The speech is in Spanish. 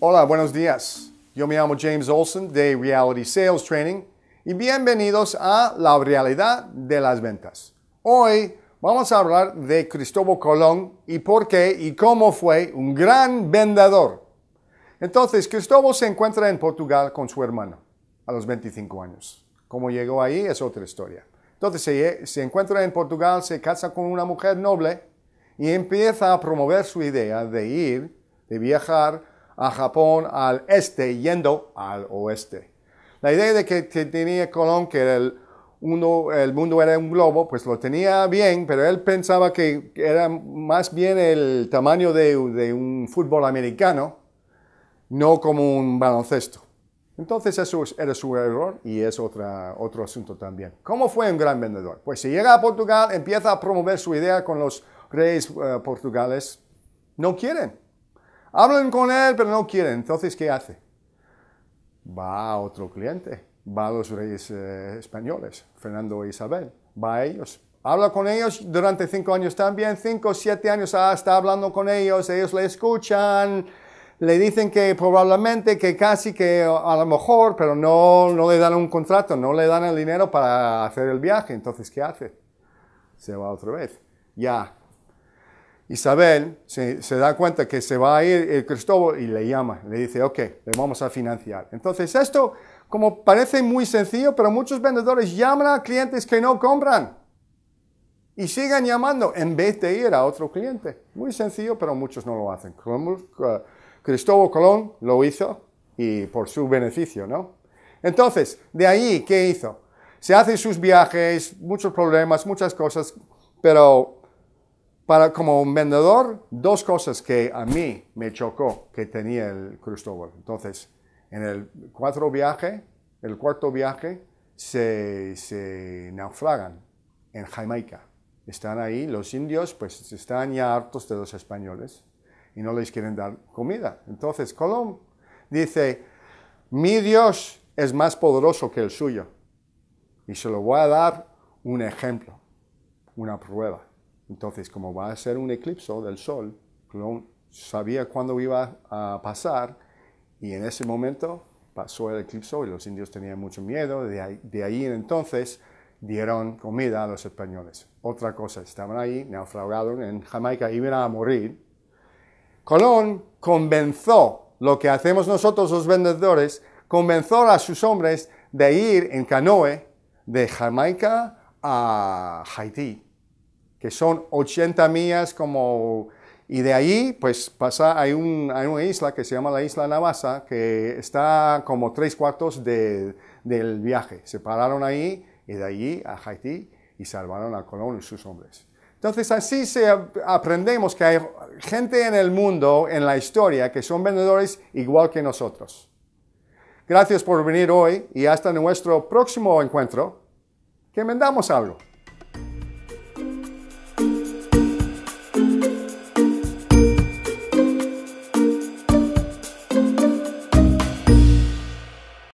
Hola, buenos días. Yo me llamo James Olson de Reality Sales Training y bienvenidos a La Realidad de las Ventas. Hoy vamos a hablar de Cristóbal Colón y por qué y cómo fue un gran vendedor. Entonces, Cristóbal se encuentra en Portugal con su hermano a los 25 años. Cómo llegó ahí es otra historia. Entonces se, encuentra en Portugal, se casa con una mujer noble y empieza a promover su idea de ir, de viajar a Japón al este yendo al oeste. La idea de que tenía Colón que el, uno, el mundo era un globo, pues lo tenía bien, pero él pensaba que era más bien el tamaño de, un fútbol americano, no como un baloncesto. Entonces eso era su error y es otra, otro asunto también. ¿Cómo fue un gran vendedor? Pues si llega a Portugal, empieza a promover su idea con los reyes eh, portugales. No quieren, Hablan con él, pero no quieren. Entonces, ¿qué hace? Va a otro cliente, va a los reyes eh, españoles, Fernando e Isabel, va a ellos. Habla con ellos durante cinco años también, cinco, siete años, ah, está hablando con ellos, ellos le escuchan, le dicen que probablemente, que casi, que a lo mejor, pero no, no le dan un contrato, no le dan el dinero para hacer el viaje. Entonces, ¿qué hace? Se va otra vez. Ya, Isabel se, da cuenta que se va a ir el Cristóbal y le llama, le dice, ok, le vamos a financiar. Entonces esto, como parece muy sencillo, pero muchos vendedores llaman a clientes que no compran y siguen llamando en vez de ir a otro cliente. Muy sencillo, pero muchos no lo hacen. Eh, Cristóbal Colón lo hizo y por su beneficio, ¿no? Entonces, de ahí, ¿qué hizo? Se hacen sus viajes, muchos problemas, muchas cosas, pero para, como un vendedor, dos cosas que a mí me chocó que tenía el Cristóbal. Entonces, en el cuarto viaje, el cuarto viaje, se, se naufragan en Jamaica. Están ahí, los indios pues están ya hartos de los españoles y no les quieren dar comida. Entonces Colón dice, mi Dios es más poderoso que el suyo y se lo voy a dar un ejemplo, una prueba. Entonces, como va a ser un eclipse del sol, Colón sabía cuándo iba a pasar y en ese momento pasó el eclipse y los indios tenían mucho miedo. De ahí, entonces dieron comida a los españoles. Otra cosa, estaban ahí, naufragados en Jamaica, iban a morir. Colón convenció lo que hacemos nosotros los vendedores, convenció a sus hombres de ir en canoe de Jamaica a Haití que son 80 millas como... Y de ahí, pues pasa, hay, un, hay una isla que se llama la isla Navasa, que está como tres cuartos de, del viaje. Se pararon ahí y de allí a Haití y salvaron a Colón y sus hombres. Entonces así se aprendemos que hay gente en el mundo, en la historia, que son vendedores igual que nosotros. Gracias por venir hoy y hasta nuestro próximo encuentro. Que vendamos algo.